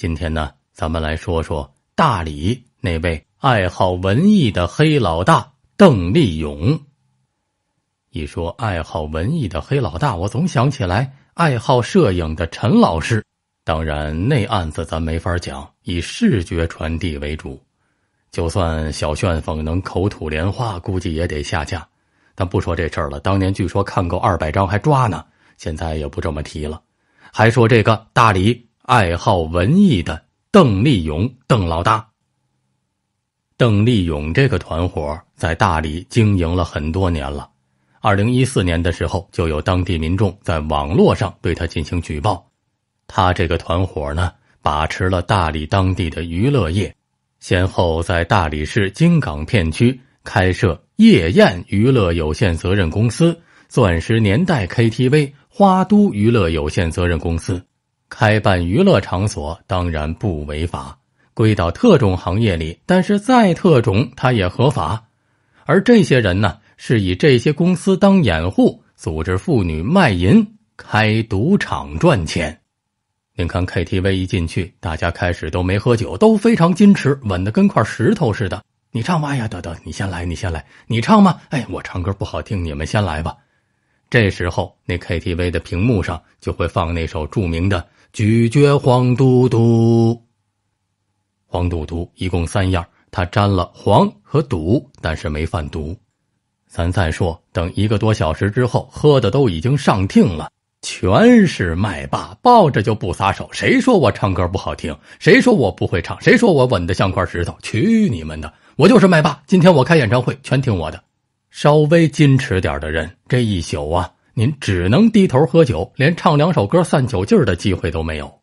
今天呢，咱们来说说大理那位爱好文艺的黑老大邓立勇。一说爱好文艺的黑老大，我总想起来爱好摄影的陈老师。当然，那案子咱没法讲，以视觉传递为主。就算小旋风能口吐莲花，估计也得下架。但不说这事儿了。当年据说看够二百张还抓呢，现在也不这么提了。还说这个大理。爱好文艺的邓立勇，邓老大。邓立勇这个团伙在大理经营了很多年了。二零一四年的时候，就有当地民众在网络上对他进行举报。他这个团伙呢，把持了大理当地的娱乐业，先后在大理市金港片区开设夜宴娱乐有限责任公司、钻石年代 KTV、花都娱乐有限责任公司。开办娱乐场所当然不违法，归到特种行业里，但是再特种它也合法。而这些人呢，是以这些公司当掩护，组织妇女卖淫、开赌场赚钱。您看 KTV 一进去，大家开始都没喝酒，都非常矜持，稳得跟块石头似的。你唱哎呀，等等，你先来，你先来，你唱吧。哎，我唱歌不好听，你们先来吧。这时候，那 KTV 的屏幕上就会放那首著名的。咀嚼黄赌毒，黄赌毒一共三样他沾了黄和赌，但是没贩毒。三再说，等一个多小时之后，喝的都已经上听了，全是麦霸，抱着就不撒手。谁说我唱歌不好听？谁说我不会唱？谁说我稳的像块石头？去你们的！我就是麦霸，今天我开演唱会，全听我的。稍微矜持点的人，这一宿啊。您只能低头喝酒，连唱两首歌散酒劲儿的机会都没有。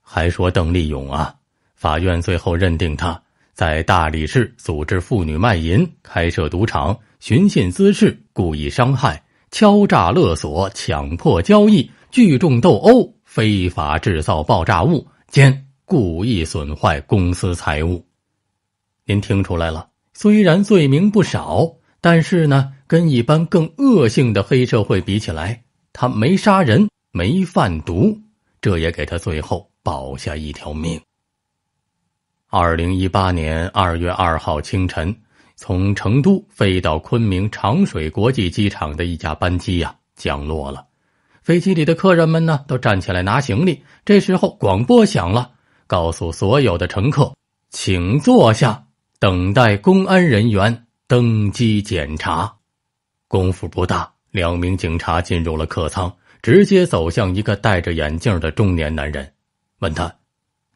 还说邓丽勇啊，法院最后认定他在大理市组织妇女卖淫、开设赌场、寻衅滋事、故意伤害、敲诈勒索、强迫交易、聚众斗殴、非法制造爆炸物，兼故意损坏公私财物。您听出来了，虽然罪名不少，但是呢？跟一般更恶性的黑社会比起来，他没杀人，没贩毒，这也给他最后保下一条命。二零一八年二月二号清晨，从成都飞到昆明长水国际机场的一架班机呀降落了，飞机里的客人们呢都站起来拿行李。这时候广播响了，告诉所有的乘客，请坐下，等待公安人员登机检查。功夫不大，两名警察进入了客舱，直接走向一个戴着眼镜的中年男人，问他：“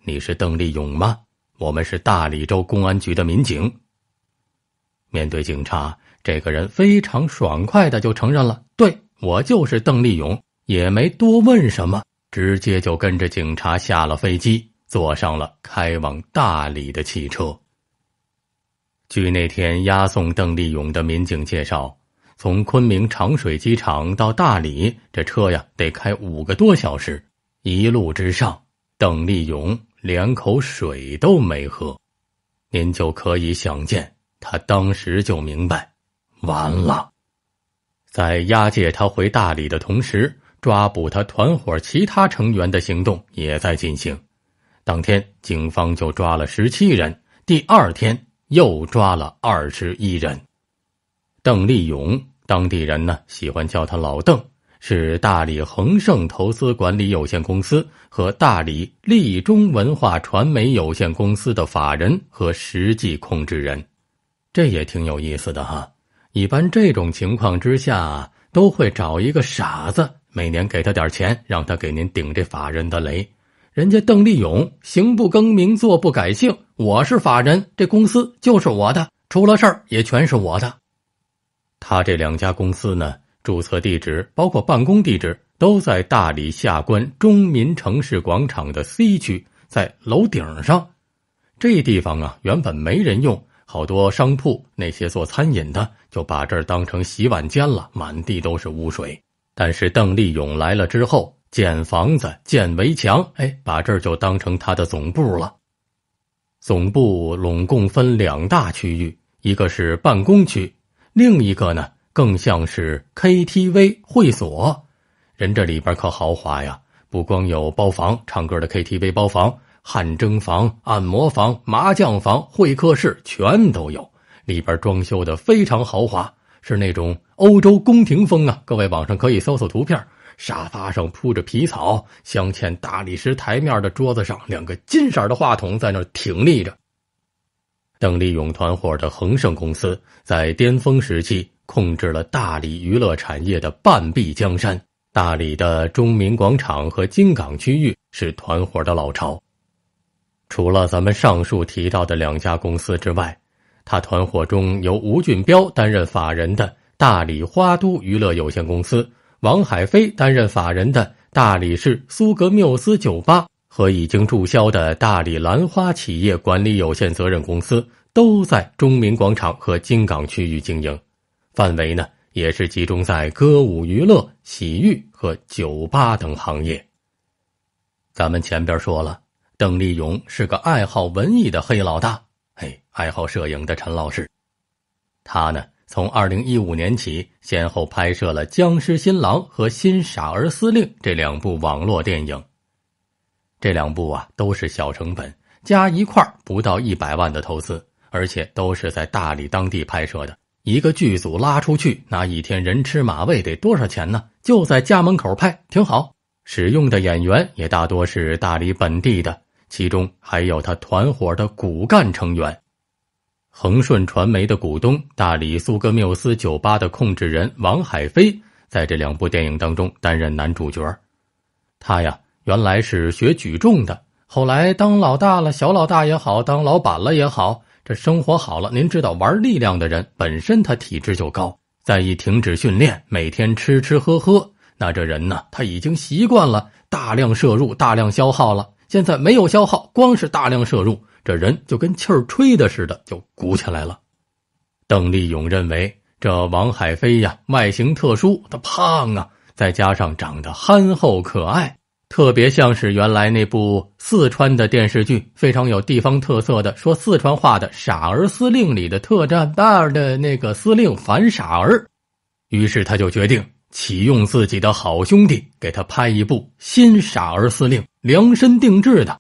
你是邓立勇吗？”我们是大理州公安局的民警。面对警察，这个人非常爽快的就承认了：“对我就是邓立勇。”也没多问什么，直接就跟着警察下了飞机，坐上了开往大理的汽车。据那天押送邓立勇的民警介绍。从昆明长水机场到大理，这车呀得开五个多小时。一路之上，邓丽勇连口水都没喝。您就可以想见，他当时就明白，完了。在押解他回大理的同时，抓捕他团伙其他成员的行动也在进行。当天，警方就抓了十七人，第二天又抓了二十一人。邓立勇，当地人呢喜欢叫他老邓，是大理恒盛投资管理有限公司和大理立中文化传媒有限公司的法人和实际控制人，这也挺有意思的哈。一般这种情况之下，都会找一个傻子，每年给他点钱，让他给您顶这法人的雷。人家邓立勇行不更名，坐不改姓，我是法人，这公司就是我的，出了事儿也全是我的。他这两家公司呢，注册地址包括办公地址，都在大理下关中民城市广场的 C 区，在楼顶上。这地方啊，原本没人用，好多商铺那些做餐饮的就把这儿当成洗碗间了，满地都是污水。但是邓丽勇来了之后，建房子、建围墙，哎，把这儿就当成他的总部了。总部拢共分两大区域，一个是办公区。另一个呢，更像是 KTV 会所，人这里边可豪华呀！不光有包房唱歌的 KTV 包房、汗蒸房、按摩房、麻将房、会客室全都有，里边装修的非常豪华，是那种欧洲宫廷风啊！各位网上可以搜搜图片，沙发上铺着皮草，镶嵌大理石台面的桌子上，两个金色的话筒在那挺立着。邓丽勇团伙的恒盛公司在巅峰时期控制了大理娱乐产业的半壁江山。大理的中民广场和金港区域是团伙的老巢。除了咱们上述提到的两家公司之外，他团伙中由吴俊彪担任法人的大理花都娱乐有限公司，王海飞担任法人的大理市苏格缪斯酒吧。和已经注销的大理兰花企业管理有限责任公司都在中民广场和金港区域经营，范围呢也是集中在歌舞娱乐、洗浴和酒吧等行业。咱们前边说了，邓丽勇是个爱好文艺的黑老大，哎，爱好摄影的陈老师，他呢从二零一五年起先后拍摄了《僵尸新郎》和《新傻儿司令》这两部网络电影。这两部啊都是小成本，加一块儿不到一百万的投资，而且都是在大理当地拍摄的。一个剧组拉出去，那一天人吃马喂得多少钱呢？就在家门口拍，挺好。使用的演员也大多是大理本地的，其中还有他团伙的骨干成员。恒顺传媒的股东、大理苏格缪斯酒吧的控制人王海飞，在这两部电影当中担任男主角。他呀。原来是学举重的，后来当老大了，小老大也好，当老板了也好，这生活好了。您知道，玩力量的人本身他体质就高，再一停止训练，每天吃吃喝喝，那这人呢，他已经习惯了大量摄入、大量消耗了。现在没有消耗，光是大量摄入，这人就跟气儿吹的似的，就鼓起来了。邓丽勇认为，这王海飞呀，外形特殊，他胖啊，再加上长得憨厚可爱。特别像是原来那部四川的电视剧，非常有地方特色的，说四川话的《傻儿司令》里的特战大的那个司令反傻儿，于是他就决定启用自己的好兄弟，给他拍一部新傻儿司令量身定制的。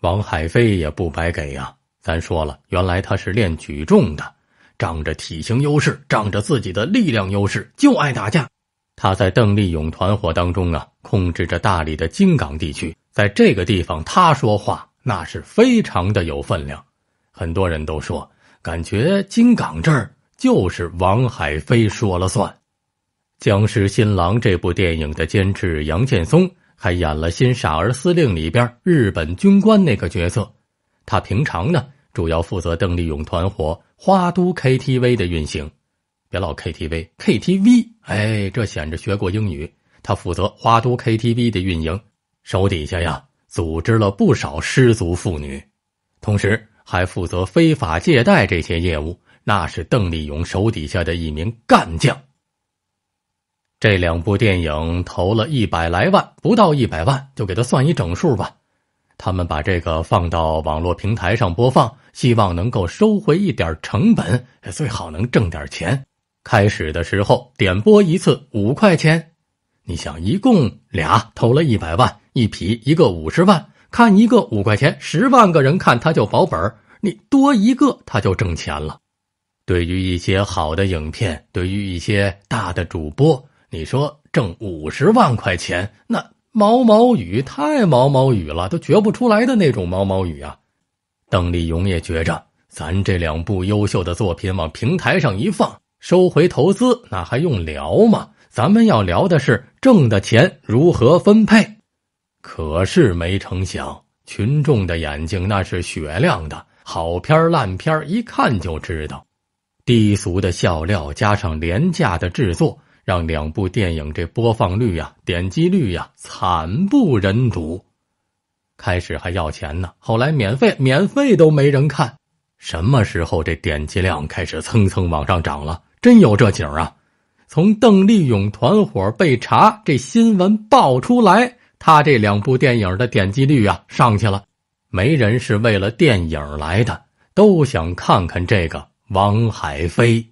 王海飞也不白给呀，咱说了，原来他是练举重的，仗着体型优势，仗着自己的力量优势，就爱打架。他在邓丽勇团伙当中啊，控制着大理的金港地区。在这个地方，他说话那是非常的有分量。很多人都说，感觉金港这儿就是王海飞说了算。《僵尸新郎》这部电影的监制杨建松，还演了《新傻儿司令》里边日本军官那个角色。他平常呢，主要负责邓丽勇团伙花都 KTV 的运行。别老 KTV，KTV，哎，这显着学过英语。他负责花都 KTV 的运营，手底下呀组织了不少失足妇女，同时还负责非法借贷这些业务。那是邓丽勇手底下的一名干将。这两部电影投了一百来万，不到一百万，就给他算一整数吧。他们把这个放到网络平台上播放，希望能够收回一点成本，最好能挣点钱。开始的时候，点播一次五块钱，你想，一共俩投了一百万，一匹一个五十万，看一个五块钱，十万个人看他就保本你多一个他就挣钱了。对于一些好的影片，对于一些大的主播，你说挣五十万块钱，那毛毛雨太毛毛雨了，都觉不出来的那种毛毛雨啊！邓丽勇也觉着，咱这两部优秀的作品往平台上一放。收回投资，那还用聊吗？咱们要聊的是挣的钱如何分配。可是没成想，群众的眼睛那是雪亮的，好片烂片一看就知道。低俗的笑料加上廉价的制作，让两部电影这播放率呀、点击率呀惨不忍睹。开始还要钱呢，后来免费，免费都没人看。什么时候这点击量开始蹭蹭往上涨了？真有这景啊！从邓丽勇团伙被查这新闻爆出来，他这两部电影的点击率啊上去了。没人是为了电影来的，都想看看这个王海飞。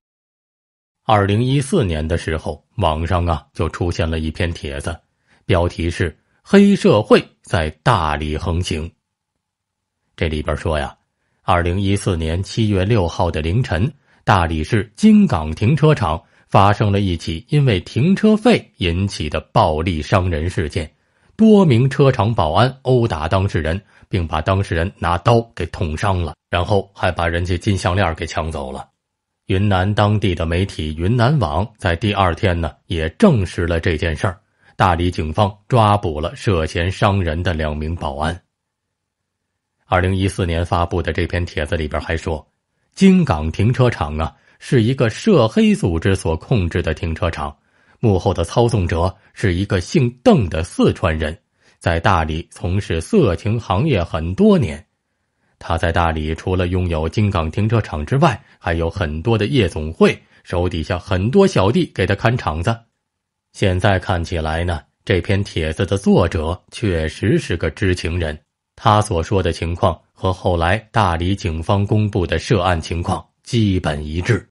二零一四年的时候，网上啊就出现了一篇帖子，标题是“黑社会在大理横行”。这里边说呀，二零一四年七月六号的凌晨。大理市金港停车场发生了一起因为停车费引起的暴力伤人事件，多名车场保安殴打当事人，并把当事人拿刀给捅伤了，然后还把人家金项链给抢走了。云南当地的媒体云南网在第二天呢也证实了这件事儿，大理警方抓捕了涉嫌伤人的两名保安。二零一四年发布的这篇帖子里边还说。金港停车场啊，是一个涉黑组织所控制的停车场，幕后的操纵者是一个姓邓的四川人，在大理从事色情行业很多年。他在大理除了拥有金港停车场之外，还有很多的夜总会，手底下很多小弟给他看场子。现在看起来呢，这篇帖子的作者确实是个知情人。他所说的情况和后来大理警方公布的涉案情况基本一致。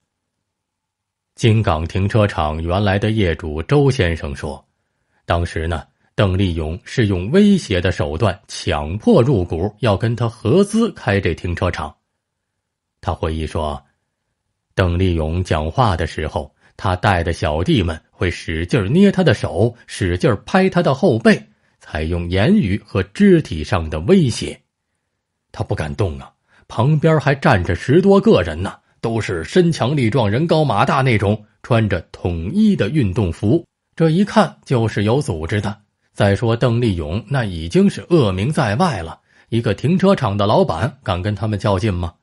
金港停车场原来的业主周先生说：“当时呢，邓立勇是用威胁的手段强迫入股，要跟他合资开这停车场。”他回忆说：“邓立勇讲话的时候，他带的小弟们会使劲捏他的手，使劲拍他的后背。”采用言语和肢体上的威胁，他不敢动啊！旁边还站着十多个人呢，都是身强力壮、人高马大那种，穿着统一的运动服，这一看就是有组织的。再说邓立勇，那已经是恶名在外了，一个停车场的老板，敢跟他们较劲吗？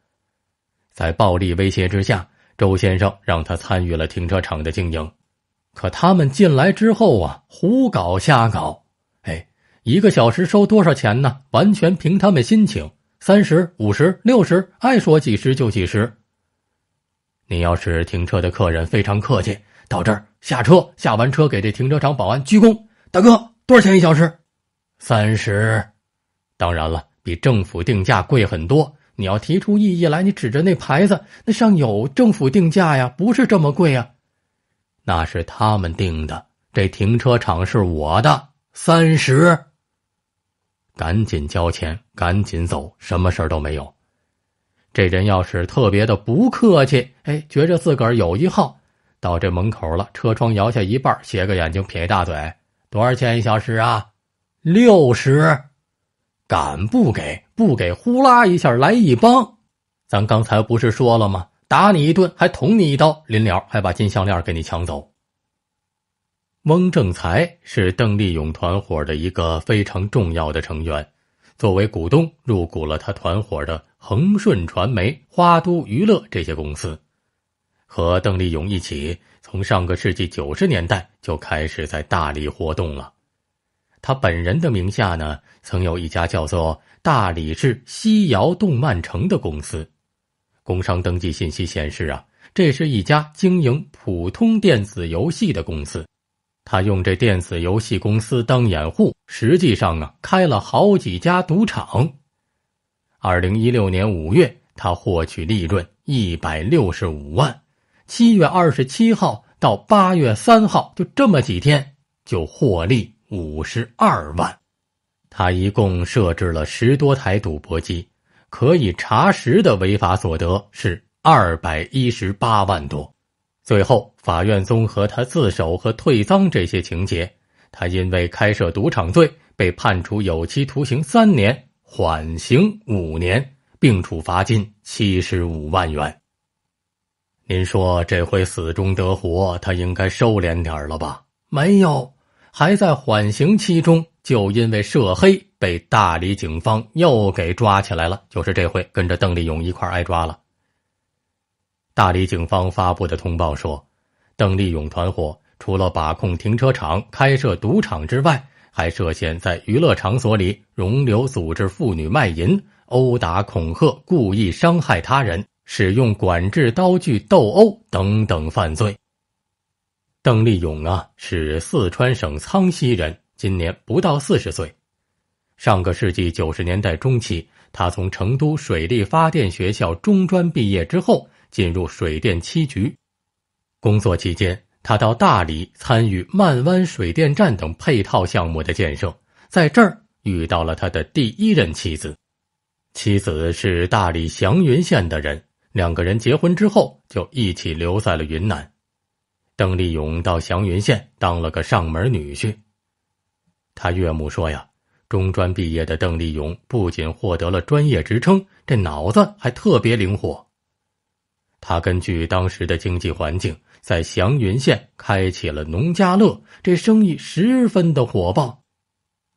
在暴力威胁之下，周先生让他参与了停车场的经营，可他们进来之后啊，胡搞瞎搞。一个小时收多少钱呢？完全凭他们心情，三十、五十、六十，爱说几十就几十。你要是停车的客人，非常客气，到这儿下车，下完车给这停车场保安鞠躬，大哥，多少钱一小时？三十。当然了，比政府定价贵很多。你要提出异议来，你指着那牌子，那上有政府定价呀，不是这么贵呀。那是他们定的。这停车场是我的，三十。赶紧交钱，赶紧走，什么事儿都没有。这人要是特别的不客气，哎，觉着自个儿有一号，到这门口了，车窗摇下一半，斜个眼睛，撇一大嘴，多少钱一小时啊？六十，敢不给？不给，呼啦一下来一帮。咱刚才不是说了吗？打你一顿，还捅你一刀，临了还把金项链给你抢走。翁正才是邓丽勇团伙的一个非常重要的成员，作为股东入股了他团伙的恒顺传媒、花都娱乐这些公司，和邓丽勇一起从上个世纪九十年代就开始在大理活动了。他本人的名下呢，曾有一家叫做大理市西窑动漫城的公司，工商登记信息显示啊，这是一家经营普通电子游戏的公司。他用这电子游戏公司当掩护，实际上啊，开了好几家赌场。二零一六年五月，他获取利润一百六十五万；七月二十七号到八月三号，就这么几天，就获利五十二万。他一共设置了十多台赌博机，可以查实的违法所得是二百一十八万多。最后，法院综合他自首和退赃这些情节，他因为开设赌场罪被判处有期徒刑三年，缓刑五年，并处罚金七十五万元。您说这回死中得活，他应该收敛点了吧？没有，还在缓刑期中，就因为涉黑被大理警方又给抓起来了，就是这回跟着邓丽勇一块挨抓了。大理警方发布的通报说，邓立勇团伙除了把控停车场、开设赌场之外，还涉嫌在娱乐场所里容留、组织妇女卖淫、殴打、恐吓、故意伤害他人、使用管制刀具斗殴等等犯罪。邓立勇啊，是四川省苍溪人，今年不到四十岁。上个世纪九十年代中期，他从成都水利发电学校中专毕业之后。进入水电七局工作期间，他到大理参与漫湾水电站等配套项目的建设，在这儿遇到了他的第一任妻子。妻子是大理祥云县的人，两个人结婚之后就一起留在了云南。邓丽勇到祥云县当了个上门女婿。他岳母说：“呀，中专毕业的邓丽勇不仅获得了专业职称，这脑子还特别灵活。”他根据当时的经济环境，在祥云县开启了农家乐，这生意十分的火爆。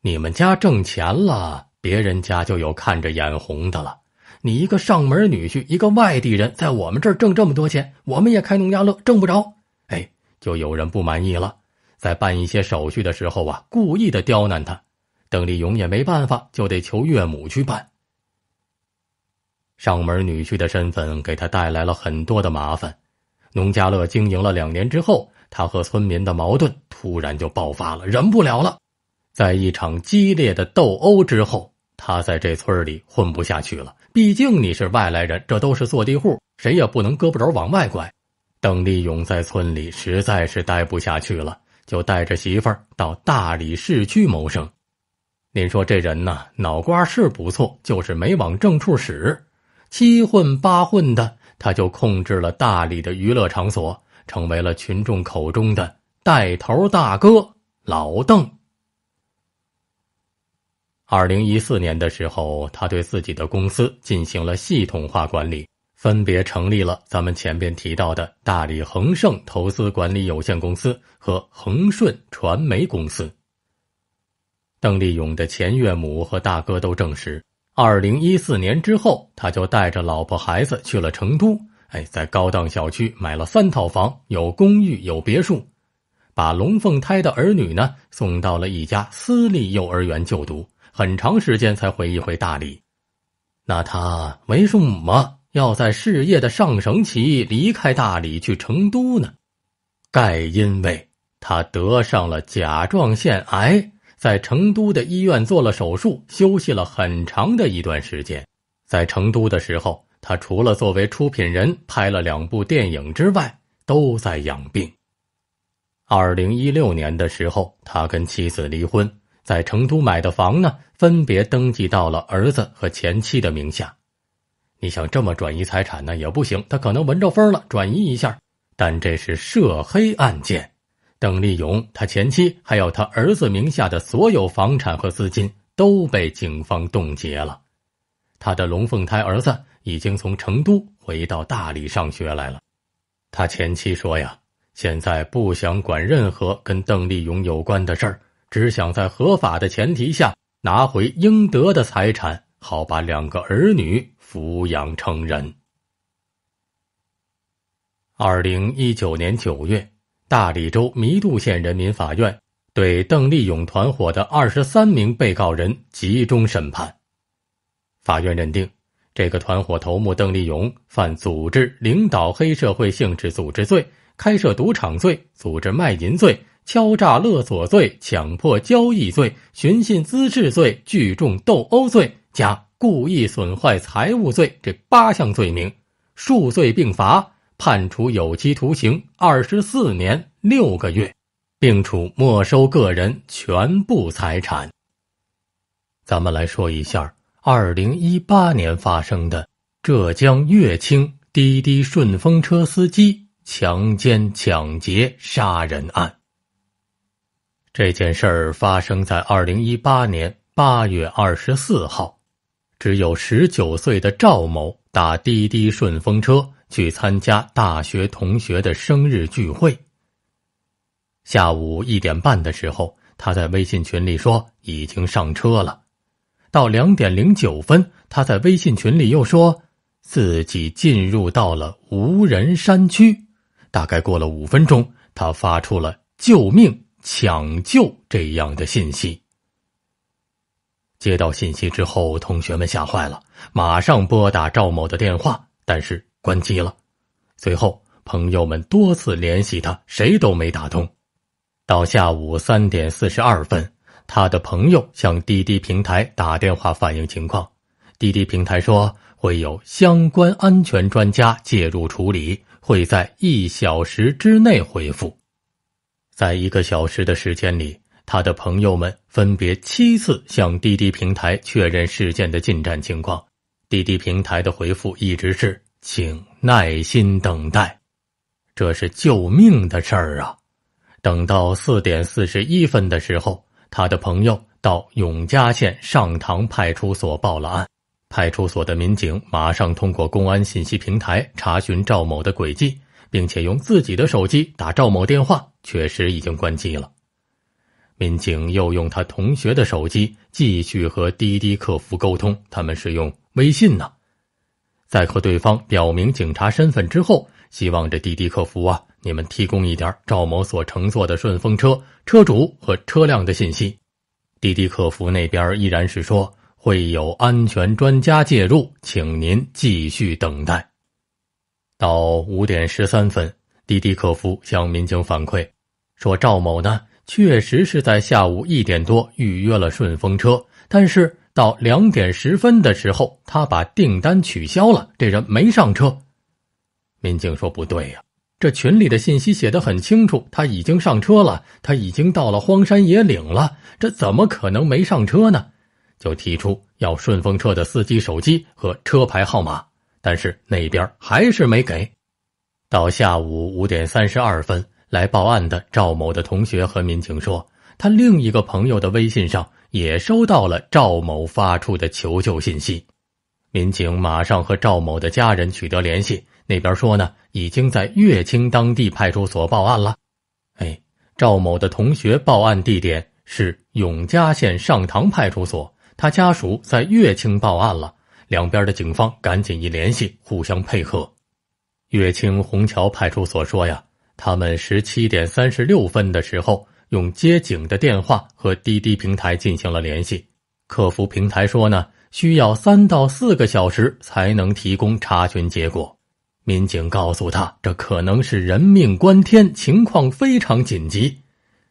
你们家挣钱了，别人家就有看着眼红的了。你一个上门女婿，一个外地人，在我们这儿挣这么多钱，我们也开农家乐挣不着，哎，就有人不满意了。在办一些手续的时候啊，故意的刁难他。邓丽勇也没办法，就得求岳母去办。上门女婿的身份给他带来了很多的麻烦。农家乐经营了两年之后，他和村民的矛盾突然就爆发了，忍不了了。在一场激烈的斗殴之后，他在这村里混不下去了。毕竟你是外来人，这都是坐地户，谁也不能胳膊肘往外拐。邓立勇在村里实在是待不下去了，就带着媳妇儿到大理市区谋生。您说这人呢，脑瓜是不错，就是没往正处使。七混八混的，他就控制了大理的娱乐场所，成为了群众口中的带头大哥老邓。二零一四年的时候，他对自己的公司进行了系统化管理，分别成立了咱们前边提到的大理恒盛投资管理有限公司和恒顺传媒公司。邓丽勇的前岳母和大哥都证实。二零一四年之后，他就带着老婆孩子去了成都。哎，在高档小区买了三套房，有公寓，有别墅，把龙凤胎的儿女呢送到了一家私立幼儿园就读。很长时间才回一回大理。那他为什么要在事业的上升期离开大理去成都呢？盖因为他得上了甲状腺癌。在成都的医院做了手术，休息了很长的一段时间。在成都的时候，他除了作为出品人拍了两部电影之外，都在养病。二零一六年的时候，他跟妻子离婚，在成都买的房呢，分别登记到了儿子和前妻的名下。你想这么转移财产呢也不行，他可能闻着风了转移一下，但这是涉黑案件。邓丽勇，他前妻还有他儿子名下的所有房产和资金都被警方冻结了。他的龙凤胎儿子已经从成都回到大理上学来了。他前妻说：“呀，现在不想管任何跟邓丽勇有关的事儿，只想在合法的前提下拿回应得的财产，好把两个儿女抚养成人。”二零一九年九月。大理州弥渡县人民法院对邓利勇团伙的二十三名被告人集中审判。法院认定，这个团伙头目邓利勇犯组织领导黑社会性质组织罪、开设赌场罪、组织卖淫罪、敲诈勒索罪、强迫交易罪、寻衅滋事罪、聚众斗殴罪，加故意损坏财物罪，这八项罪名数罪并罚。判处有期徒刑二十四年六个月，并处没收个人全部财产。咱们来说一下二零一八年发生的浙江乐清滴滴顺风车司机强奸、抢劫、杀人案。这件事儿发生在二零一八年八月二十四号，只有十九岁的赵某打滴滴顺风车。去参加大学同学的生日聚会。下午一点半的时候，他在微信群里说已经上车了。到两点零九分，他在微信群里又说自己进入到了无人山区。大概过了五分钟，他发出了“救命，抢救”这样的信息。接到信息之后，同学们吓坏了，马上拨打赵某的电话，但是。关机了，随后朋友们多次联系他，谁都没打通。到下午三点四十二分，他的朋友向滴滴平台打电话反映情况，滴滴平台说会有相关安全专家介入处理，会在一小时之内回复。在一个小时的时间里，他的朋友们分别七次向滴滴平台确认事件的进展情况，滴滴平台的回复一直是。请耐心等待，这是救命的事儿啊！等到四点四十一分的时候，他的朋友到永嘉县上塘派出所报了案。派出所的民警马上通过公安信息平台查询赵某的轨迹，并且用自己的手机打赵某电话，确实已经关机了。民警又用他同学的手机继续和滴滴客服沟通，他们是用微信呢。在和对方表明警察身份之后，希望这滴滴客服啊，你们提供一点赵某所乘坐的顺风车车主和车辆的信息。滴滴客服那边依然是说会有安全专家介入，请您继续等待。到五点十三分，滴滴客服向民警反馈说，赵某呢确实是在下午一点多预约了顺风车，但是。到两点十分的时候，他把订单取消了。这人没上车，民警说：“不对呀，这群里的信息写的很清楚，他已经上车了，他已经到了荒山野岭了，这怎么可能没上车呢？”就提出要顺风车的司机手机和车牌号码，但是那边还是没给。到下午五点三十二分来报案的赵某的同学和民警说，他另一个朋友的微信上。也收到了赵某发出的求救信息，民警马上和赵某的家人取得联系。那边说呢，已经在乐清当地派出所报案了。哎，赵某的同学报案地点是永嘉县上塘派出所，他家属在乐清报案了。两边的警方赶紧一联系，互相配合。乐清虹桥派出所说呀，他们十七点三十六分的时候。用接警的电话和滴滴平台进行了联系，客服平台说呢需要三到四个小时才能提供查询结果。民警告诉他，这可能是人命关天，情况非常紧急，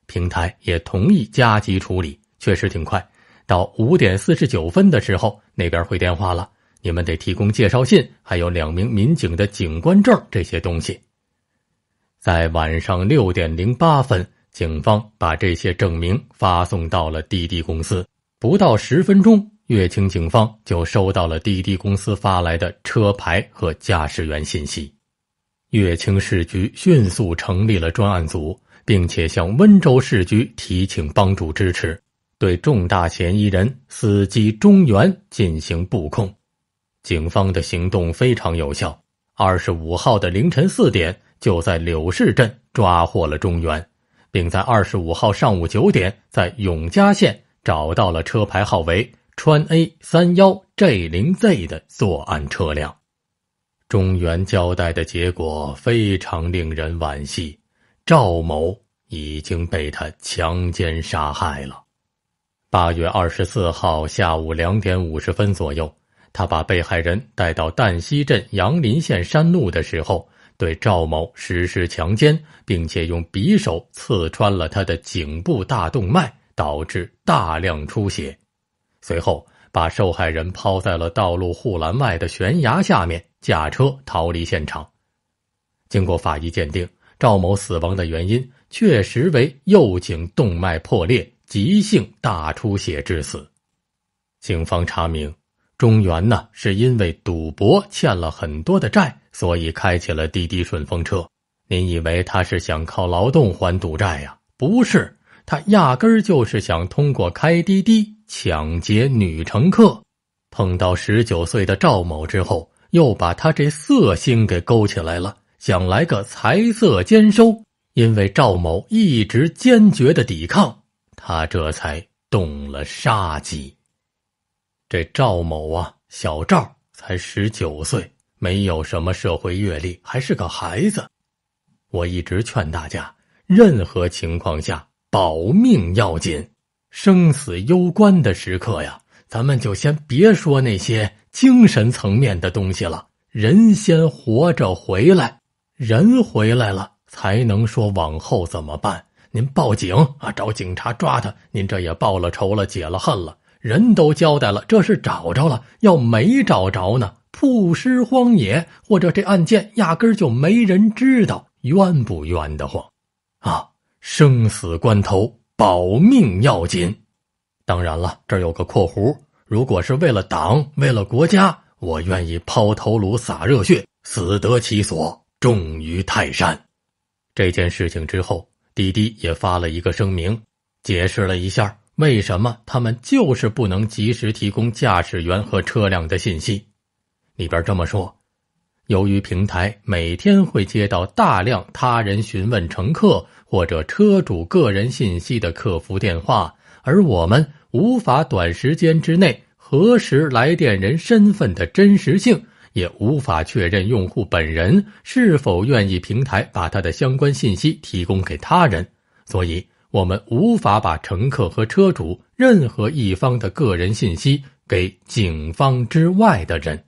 平台也同意加急处理。确实挺快，到五点四十九分的时候那边回电话了，你们得提供介绍信，还有两名民警的警官证这些东西。在晚上六点零八分。警方把这些证明发送到了滴滴公司，不到十分钟，乐清警方就收到了滴滴公司发来的车牌和驾驶员信息。乐清市局迅速成立了专案组，并且向温州市局提请帮助支持，对重大嫌疑人司机中原进行布控。警方的行动非常有效，二十五号的凌晨四点，就在柳市镇抓获了中原。并在二十五号上午九点，在永嘉县找到了车牌号为川 A 三幺 J 零 Z 的作案车辆。中原交代的结果非常令人惋惜，赵某已经被他强奸杀害了。八月二十四号下午两点五十分左右，他把被害人带到淡溪镇杨林县山路的时候。对赵某实施强奸，并且用匕首刺穿了他的颈部大动脉，导致大量出血。随后，把受害人抛在了道路护栏外的悬崖下面，驾车逃离现场。经过法医鉴定，赵某死亡的原因确实为右颈动脉破裂、急性大出血致死。警方查明，中原呢是因为赌博欠了很多的债。所以开起了滴滴顺风车。你以为他是想靠劳动还赌债呀？不是，他压根儿就是想通过开滴滴抢劫女乘客。碰到十九岁的赵某之后，又把他这色心给勾起来了，想来个财色兼收。因为赵某一直坚决的抵抗，他这才动了杀机。这赵某啊，小赵才十九岁。没有什么社会阅历，还是个孩子。我一直劝大家，任何情况下保命要紧。生死攸关的时刻呀，咱们就先别说那些精神层面的东西了。人先活着回来，人回来了才能说往后怎么办。您报警啊，找警察抓他。您这也报了仇了，解了恨了，人都交代了，这是找着了。要没找着呢？不尸荒野，或者这案件压根就没人知道，冤不冤得慌？啊，生死关头，保命要紧。当然了，这有个括弧，如果是为了党，为了国家，我愿意抛头颅、洒热血，死得其所，重于泰山。这件事情之后，滴滴也发了一个声明，解释了一下为什么他们就是不能及时提供驾驶员和车辆的信息。里边这么说，由于平台每天会接到大量他人询问乘客或者车主个人信息的客服电话，而我们无法短时间之内核实来电人身份的真实性，也无法确认用户本人是否愿意平台把他的相关信息提供给他人，所以我们无法把乘客和车主任何一方的个人信息给警方之外的人。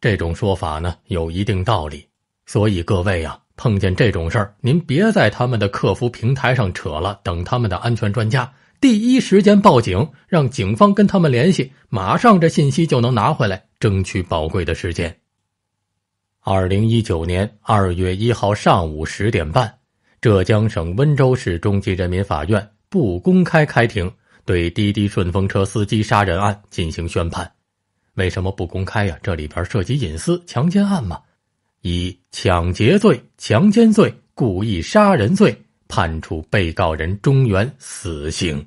这种说法呢有一定道理，所以各位呀，碰见这种事儿，您别在他们的客服平台上扯了，等他们的安全专家第一时间报警，让警方跟他们联系，马上这信息就能拿回来，争取宝贵的时间。二零一九年二月一号上午十点半，浙江省温州市中级人民法院不公开开庭，对滴滴顺风车司机杀人案进行宣判。为什么不公开呀？这里边涉及隐私，强奸案嘛，以抢劫罪、强奸罪、故意杀人罪判处被告人中原死刑。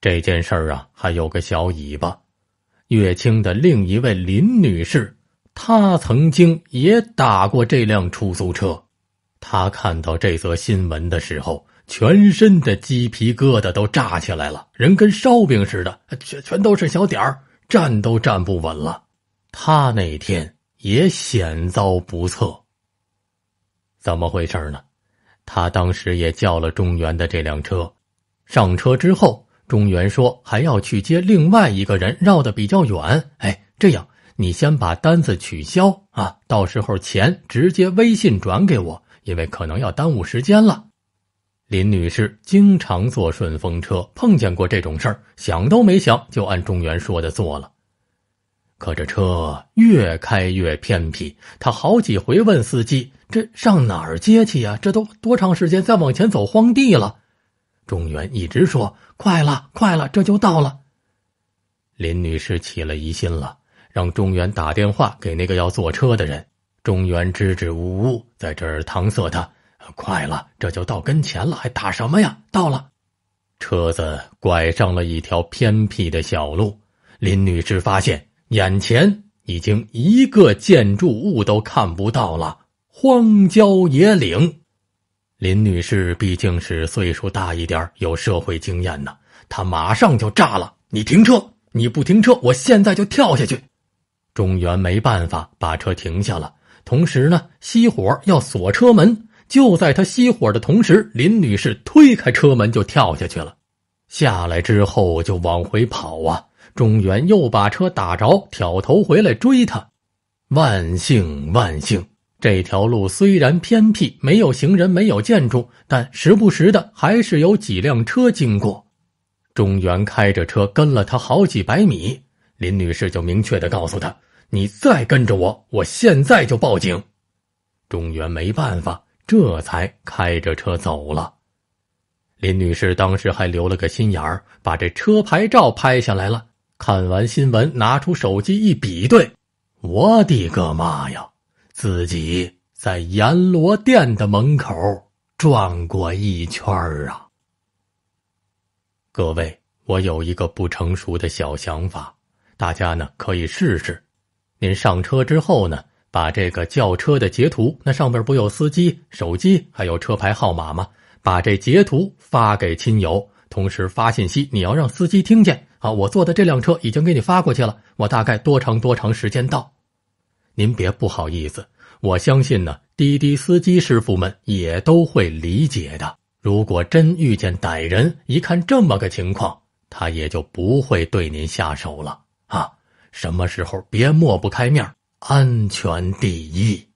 这件事儿啊，还有个小尾巴，乐清的另一位林女士，她曾经也打过这辆出租车，她看到这则新闻的时候，全身的鸡皮疙瘩都炸起来了，人跟烧饼似的，全全都是小点儿。站都站不稳了，他那天也险遭不测。怎么回事呢？他当时也叫了中原的这辆车，上车之后，中原说还要去接另外一个人，绕的比较远。哎，这样你先把单子取消啊，到时候钱直接微信转给我，因为可能要耽误时间了。林女士经常坐顺风车，碰见过这种事儿，想都没想就按中原说的做了。可这车越开越偏僻，她好几回问司机：“这上哪儿接去呀？这都多长时间？再往前走荒地了。”中原一直说：“快了，快了，这就到了。”林女士起了疑心了，让中原打电话给那个要坐车的人。中原支支吾吾，在这儿搪塞他。快了，这就到跟前了，还打什么呀？到了，车子拐上了一条偏僻的小路，林女士发现眼前已经一个建筑物都看不到了，荒郊野岭。林女士毕竟是岁数大一点，有社会经验呢，她马上就炸了：“你停车！你不停车，我现在就跳下去！”中原没办法，把车停下了，同时呢，熄火要锁车门。就在他熄火的同时，林女士推开车门就跳下去了。下来之后就往回跑啊！中原又把车打着，挑头回来追他。万幸万幸，这条路虽然偏僻，没有行人，没有建筑，但时不时的还是有几辆车经过。中原开着车跟了他好几百米，林女士就明确的告诉他：“你再跟着我，我现在就报警。”中原没办法。这才开着车走了。林女士当时还留了个心眼儿，把这车牌照拍下来了。看完新闻，拿出手机一比对，我的个妈呀！自己在阎罗殿的门口转过一圈儿啊！各位，我有一个不成熟的小想法，大家呢可以试试。您上车之后呢？把这个轿车的截图，那上面不有司机手机还有车牌号码吗？把这截图发给亲友，同时发信息，你要让司机听见啊！我坐的这辆车已经给你发过去了，我大概多长多长时间到？您别不好意思，我相信呢，滴滴司机师傅们也都会理解的。如果真遇见歹人，一看这么个情况，他也就不会对您下手了啊！什么时候别抹不开面安全第一。